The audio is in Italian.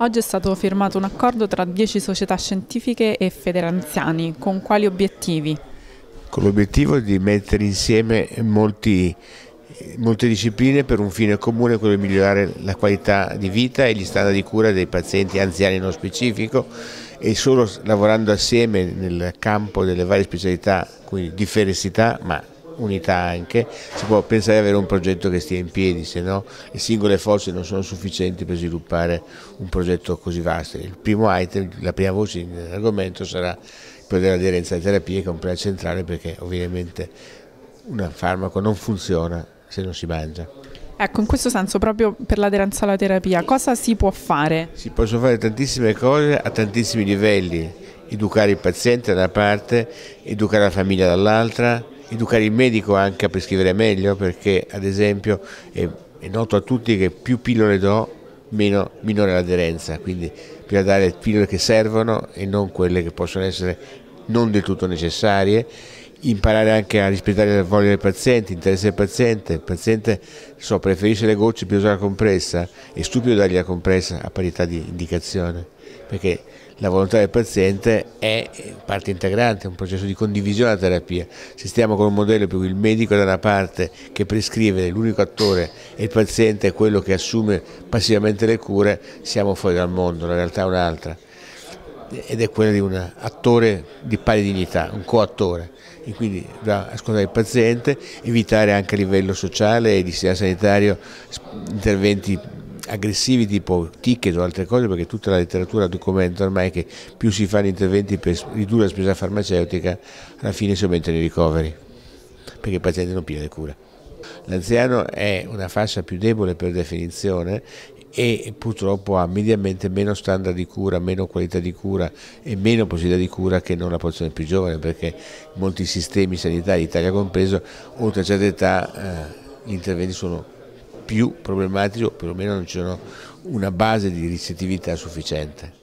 Oggi è stato firmato un accordo tra 10 società scientifiche e federanziani, con quali obiettivi? Con l'obiettivo di mettere insieme molti, molte discipline per un fine comune, quello di migliorare la qualità di vita e gli standard di cura dei pazienti anziani nello specifico e solo lavorando assieme nel campo delle varie specialità, quindi diversità, ma unità anche, si può pensare di avere un progetto che stia in piedi, se no le singole forze non sono sufficienti per sviluppare un progetto così vasto. Il primo item, la prima voce in argomento sarà quello dell'aderenza alle terapie, che è un problema centrale perché ovviamente un farmaco non funziona se non si mangia. Ecco, in questo senso, proprio per l'aderenza alla terapia, cosa si può fare? Si possono fare tantissime cose a tantissimi livelli, educare il paziente da una parte, educare la famiglia dall'altra, educare il medico anche a prescrivere meglio perché ad esempio è, è noto a tutti che più pillole do meno, minore l'aderenza, quindi più a dare pillole che servono e non quelle che possono essere non del tutto necessarie imparare anche a rispettare la voglia del paziente, l'interesse del paziente, il paziente so, preferisce le gocce più usare la compressa, è stupido dargli la compressa a parità di indicazione, perché la volontà del paziente è parte integrante, è un processo di condivisione della terapia. Se stiamo con un modello per cui il medico da una parte che prescrive l'unico attore e il paziente è quello che assume passivamente le cure, siamo fuori dal mondo, la realtà è un'altra ed è quella di un attore di pari dignità, un coattore, e quindi da ascoltare il paziente, evitare anche a livello sociale e di sistema sanitario interventi aggressivi tipo ticket o altre cose perché tutta la letteratura documenta ormai che più si fanno interventi per ridurre la spesa farmaceutica alla fine si aumentano i ricoveri perché il paziente non piglia le cure. L'anziano è una fascia più debole per definizione e purtroppo ha mediamente meno standard di cura, meno qualità di cura e meno possibilità di cura che non la popolazione più giovane perché molti sistemi sanitari, Italia compreso, oltre a certa età eh, gli interventi sono più problematici o perlomeno non ci sono una base di ricettività sufficiente.